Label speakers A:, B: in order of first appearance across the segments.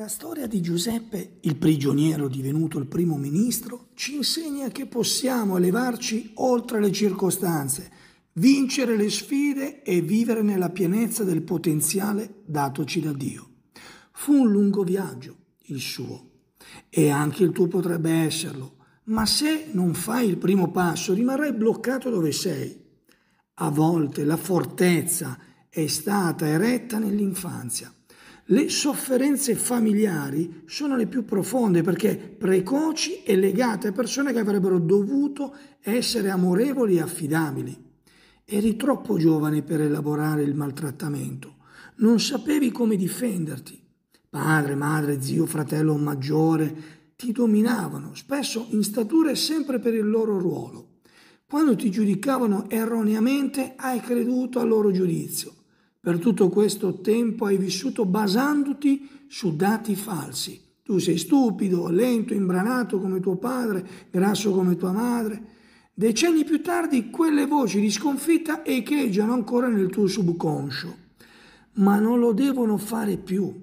A: La storia di Giuseppe, il prigioniero divenuto il primo ministro, ci insegna che possiamo elevarci oltre le circostanze, vincere le sfide e vivere nella pienezza del potenziale datoci da Dio. Fu un lungo viaggio, il suo, e anche il tuo potrebbe esserlo, ma se non fai il primo passo rimarrai bloccato dove sei. A volte la fortezza è stata eretta nell'infanzia le sofferenze familiari sono le più profonde perché precoci e legate a persone che avrebbero dovuto essere amorevoli e affidabili. Eri troppo giovane per elaborare il maltrattamento, non sapevi come difenderti. Padre, madre, zio, fratello maggiore ti dominavano, spesso in statura e sempre per il loro ruolo. Quando ti giudicavano erroneamente hai creduto al loro giudizio per tutto questo tempo hai vissuto basandoti su dati falsi. Tu sei stupido, lento, imbranato come tuo padre, grasso come tua madre. Decenni più tardi quelle voci di sconfitta echeggiano ancora nel tuo subconscio, ma non lo devono fare più.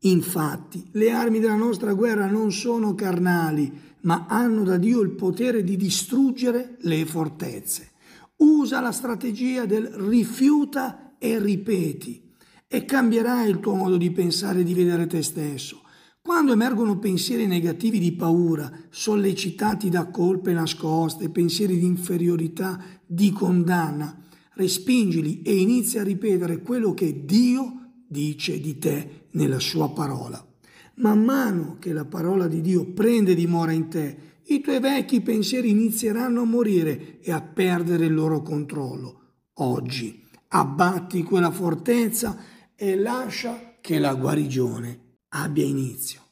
A: Infatti, le armi della nostra guerra non sono carnali, ma hanno da Dio il potere di distruggere le fortezze. Usa la strategia del rifiuta e ripeti e cambierai il tuo modo di pensare e di vedere te stesso. Quando emergono pensieri negativi di paura, sollecitati da colpe nascoste, pensieri di inferiorità, di condanna, respingili e inizia a ripetere quello che Dio dice di te nella sua parola. Man mano che la parola di Dio prende dimora in te, i tuoi vecchi pensieri inizieranno a morire e a perdere il loro controllo. Oggi abbatti quella fortezza e lascia che la guarigione abbia inizio.